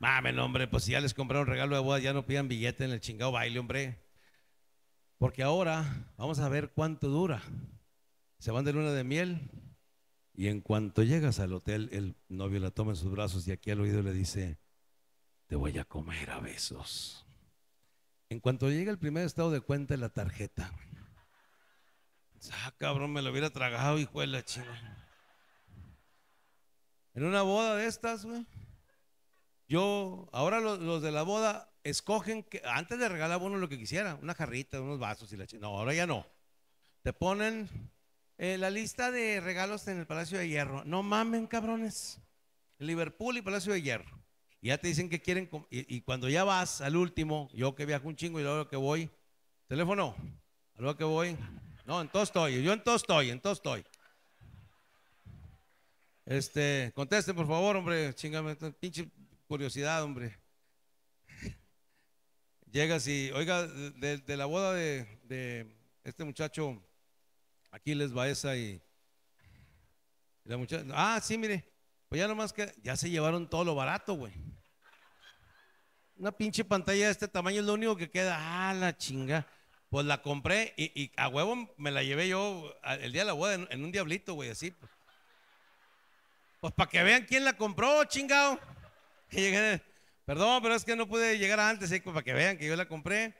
Mamen, hombre, pues si ya les compraron regalo de boda, ya no pidan billete en el chingado baile, hombre. Porque ahora vamos a ver cuánto dura. Se van de luna de miel y en cuanto llegas al hotel, el novio la toma en sus brazos y aquí al oído le dice, te voy a comer a besos. En cuanto llega el primer estado de cuenta de la tarjeta. Ah, cabrón, me lo hubiera tragado, hijo de la En una boda de estas, güey. Yo, ahora los, de la boda escogen, que, antes le regalaba uno lo que quisiera, una jarrita, unos vasos y la No, ahora ya no. Te ponen eh, la lista de regalos en el Palacio de Hierro. No mamen, cabrones. Liverpool y Palacio de Hierro. Y ya te dicen que quieren, y, cuando ya vas al último, yo que viajo un chingo y luego que voy, teléfono, luego que voy, no, en todo estoy, yo en todo estoy, en todo estoy. Este, conteste por favor, hombre, chingame, pinche curiosidad, hombre. Llegas y, oiga, de, la boda de, este muchacho, aquí les va esa y, la muchacha, ah, sí, mire, pues ya nomás que, ya se llevaron todo lo barato, güey. Una pinche pantalla de este tamaño es lo único que queda. Ah, la chinga. Pues la compré y, a huevo me la llevé yo el día de la boda en, un diablito, güey, así. Pues, pues para que vean quién la compró, chingado que llegué, perdón, pero es que no pude llegar antes, eh, para que vean que yo la compré.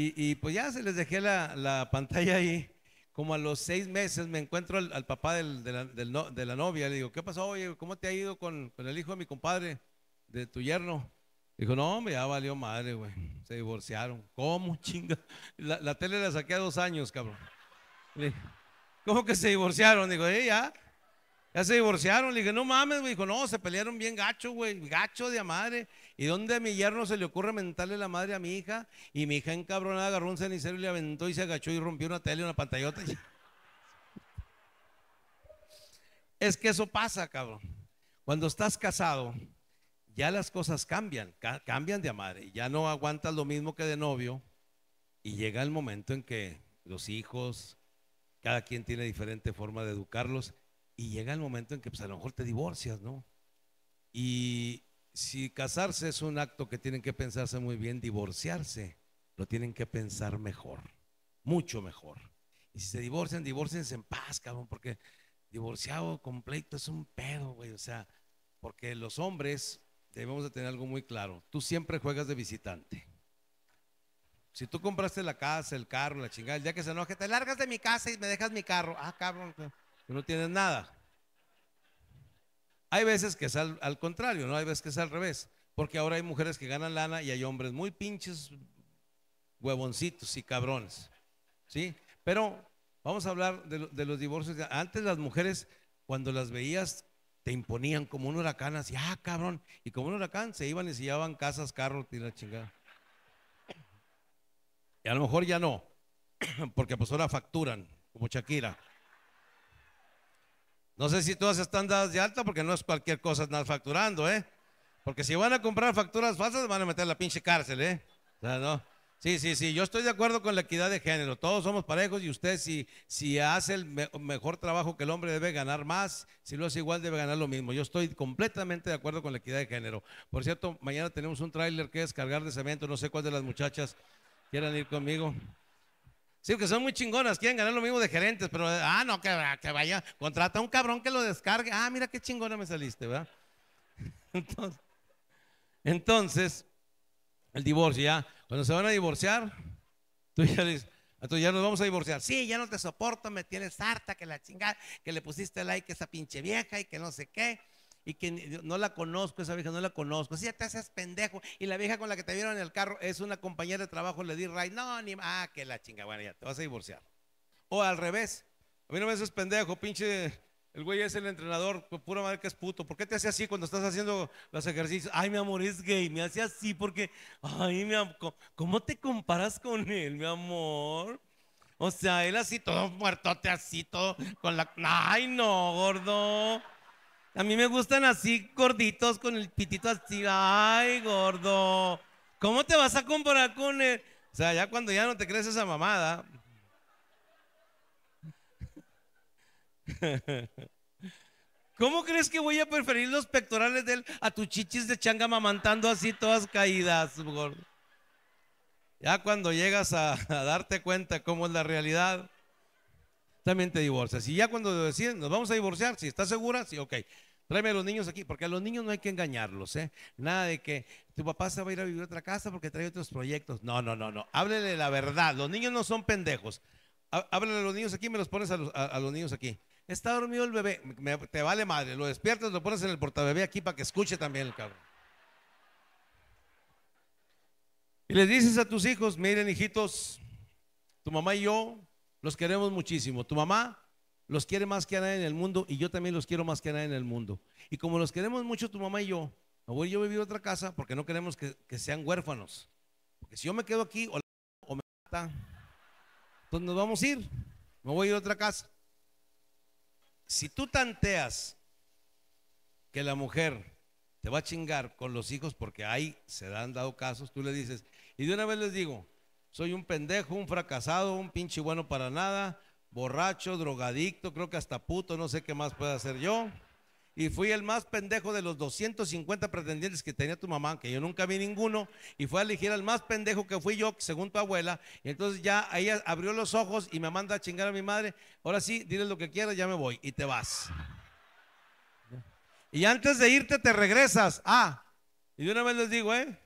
Y, pues ya se les dejé la, pantalla ahí. Como a los seis meses me encuentro al, papá de, la, novia. Le digo, ¿qué pasó? Oye, ¿cómo te ha ido con, el hijo de mi compadre, de tu yerno? Dijo, no, hombre, ya valió madre, güey. Se divorciaron. ¿Cómo, chinga? La, tele la saqué a dos años, cabrón. ¿Cómo que se divorciaron? Digo, eh, ya. Ya se divorciaron. Le dije, no mames, güey. Dijo, no, se pelearon bien gacho, güey. Gacho de a madre. ¿Y dónde a mi yerno se le ocurre mentarle la madre a mi hija? Y mi hija encabronada agarró un cenicero y le aventó y se agachó y rompió una tele, una pantallota. Es que eso pasa, cabrón. Cuando estás casado, ya las cosas cambian, cambian de a madre. Ya no aguantas lo mismo que de novio. Y llega el momento en que los hijos, cada quien tiene diferente forma de educarlos y llega el momento en que pues, a lo mejor te divorcias, ¿no? Y si casarse es un acto que tienen que pensarse muy bien, divorciarse lo tienen que pensar mejor, mucho mejor. Y si se divorcian, divorciense en paz, cabrón, porque divorciado completo es un pedo, güey. O sea, porque los hombres debemos de tener algo muy claro. Tú siempre juegas de visitante. Si tú compraste la casa, el carro, la chingada, ya que se enoja, te largas de mi casa y me dejas mi carro. Ah, cabrón. cabrón no tienes nada. Hay veces que es al, contrario, ¿no? Hay veces que es al revés. Porque ahora hay mujeres que ganan lana y hay hombres muy pinches huevoncitos y cabrones. ¿Sí? Pero vamos a hablar de, los divorcios. Antes las mujeres, cuando las veías, te imponían como un huracán, así, ah, cabrón. Y como un huracán se iban y se llevaban casas, carros y la chingada. Y a lo mejor ya no, porque pues ahora facturan, como Shakira. No sé si todas están dadas de alta porque no es cualquier cosa andar facturando, ¿eh? Porque si van a comprar facturas falsas van a meter la pinche cárcel, ¿eh? O no. Sí, sí, sí, yo estoy de acuerdo con la equidad de género. Todos somos parejos y usted si, si hace el mejor trabajo que el hombre debe ganar más, si lo hace igual debe ganar lo mismo. Yo estoy completamente de acuerdo con la equidad de género. Por cierto, mañana tenemos un tráiler que descargar de cemento, no sé cuál de las muchachas quieran ir conmigo. Sí, que son muy chingonas, quieren ganar lo mismo de gerentes, pero ah, no, que, vaya, contrata a un cabrón que lo descargue. Ah, mira qué chingona me saliste, ¿verdad? Entonces, el divorcio ya, cuando se van a divorciar, tú ya le dices, entonces ah, ya nos vamos a divorciar. Sí, ya no te soporto, me tienes harta, que la chingada, que le pusiste like a esa pinche vieja y que no sé qué y que no la conozco, esa vieja no la conozco. Así ya te haces pendejo y la vieja con la que te vieron en el carro es una compañera de trabajo, le di ray, no, ni, ah, que la chinga, bueno, ya te vas a divorciar. O al revés, a mí no me haces pendejo, pinche, el güey es el entrenador, pues, pura madre que es puto. ¿Por qué te hace así cuando estás haciendo los ejercicios? Ay, mi amor, es gay, me hace así porque, ay, mi amor, ¿cómo te comparas con él, mi amor? O sea, él así todo muertote, así todo, con la, ay, no, gordo. A mí me gustan así gorditos con el pitito así. Ay, gordo. ¿Cómo te vas a comparar con él? O sea, ya cuando ya no te crees esa mamada. ¿Cómo crees que voy a preferir los pectorales de él a tus chichis de changa mamantando así todas caídas, gordo? Ya cuando llegas a, darte cuenta cómo es la realidad, también te divorcias. Y ya cuando deciden, nos vamos a divorciar, si estás segura, sí, ok. Tráeme a los niños aquí, porque a los niños no hay que engañarlos, ¿eh? Nada de que tu papá se va a ir a vivir a otra casa porque trae otros proyectos. No, no, no, no. Háblele la verdad. Los niños no son pendejos. Háblele a los niños aquí, me los pones a los, niños aquí. Está dormido el bebé. te vale madre. Lo despiertas, lo pones en el portabebé aquí para que escuche también el cabrón. Y les dices a tus hijos, miren hijitos, tu mamá y yo los queremos muchísimo. Tu mamá los quiere más que a nadie en el mundo y yo también los quiero más que a nadie en el mundo. Y como los queremos mucho tu mamá y yo, me voy yo a vivir a otra casa porque no queremos que, sean huérfanos. Porque si yo me quedo aquí o, o me mata, ...entonces pues nos vamos a ir. Me voy a ir a otra casa. Si tú tanteas que la mujer te va a chingar con los hijos porque ahí se han dado casos, tú le dices, y de una vez les digo, soy un pendejo, un fracasado, un pinche bueno para nada, borracho, drogadicto, creo que hasta puto, no sé qué más puede hacer yo. Y fui el más pendejo de los 250 pretendientes que tenía tu mamá, que yo nunca vi ninguno, y fue a elegir al más pendejo que fui yo, según tu abuela. Y entonces ya ella abrió los ojos y me manda a chingar a mi madre. Ahora sí, dile lo que quieras, ya me voy y te vas. Y antes de irte te regresas. Ah, y de una vez les digo, ¿eh?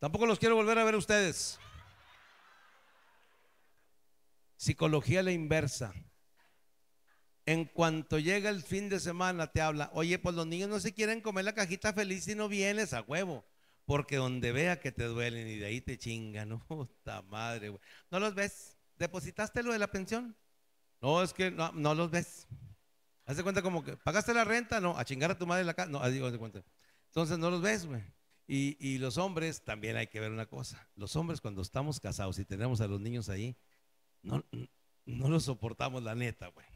Tampoco los quiero volver a ver a ustedes. Psicología la inversa. En cuanto llega el fin de semana te habla, oye, pues los niños no se quieren comer la cajita feliz si no vienes a huevo. Porque donde vea que te duelen y de ahí te chingan, puta madre, güey. ¿No los ves? ¿Depositaste lo de la pensión? No, es que no, los ves. Hace cuenta como que, ¿pagaste la renta? No, a chingar a tu madre la casa. No, digo, haz de cuenta. Entonces no los ves, güey. Y, y los hombres, también hay que ver una cosa. Los hombres cuando estamos casados y tenemos a los niños ahí, no, no lo soportamos, la neta, güey.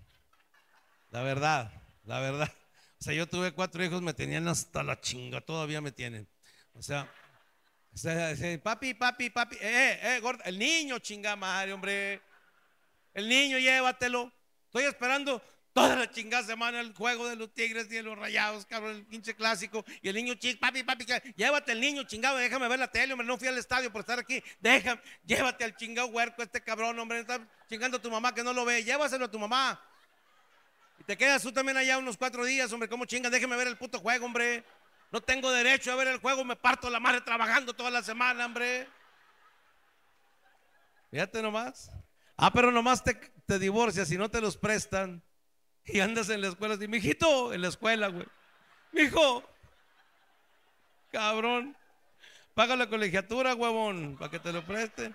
La verdad, la verdad. O sea, yo tuve cuatro hijos, me tenían hasta la chinga, todavía me tienen. O sea, papi, papi, papi, eh, eh, eh gorda, el niño, chinga madre, hombre. El niño, llévatelo. Estoy esperando Toda la chingada semana el juego de los tigres y de los rayados, cabrón, el pinche clásico. Y el niño chico, papi, papi, llévate al niño chingado, déjame ver la tele, hombre, no fui al estadio por estar aquí. Déjame, llévate al chingado huerco este cabrón, hombre, está chingando a tu mamá que no lo ve, llévaselo a tu mamá. Y te quedas tú también allá unos cuatro días, hombre, ¿cómo chingas? Déjame ver el puto juego, hombre. No tengo derecho a ver el juego, me parto la madre trabajando toda la semana, hombre. Fíjate nomás. Ah, pero nomás te, te divorcias y no te los prestan. Y andas en la escuela así, mijito, en la escuela, güey. hijo cabrón, paga la colegiatura, huevón, para que te lo preste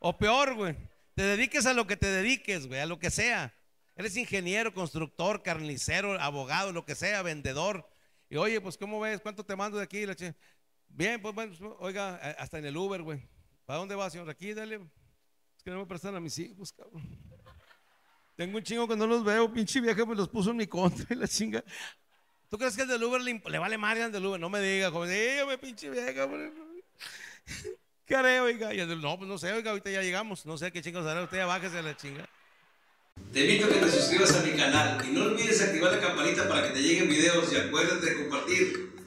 O peor, güey, te dediques a lo que te dediques, güey, a lo que sea. Eres ingeniero, constructor, carnicero, abogado, lo que sea, vendedor. Y oye, pues, ¿cómo ves? ¿Cuánto te mando de aquí? Bien, pues, bueno, pues, oiga, hasta en el Uber, güey. ¿Para dónde vas, señor? Aquí, dale. Es que no me prestan a mis hijos, cabrón. Tengo un chingo que no los veo, pinche vieja me pues, los puso en mi contra y la chinga. ¿Tú crees que el del Uber le, vale madre al del Uber? No me digas, como, dígame, pinche vieja, ¿Qué haré, oiga? Y no, pues no sé, oiga, ahorita ya llegamos. No sé qué chingos hará, usted ya bájese a la chinga. Te invito a que te suscribas a mi canal y no olvides activar la campanita para que te lleguen videos y acuérdate de compartir.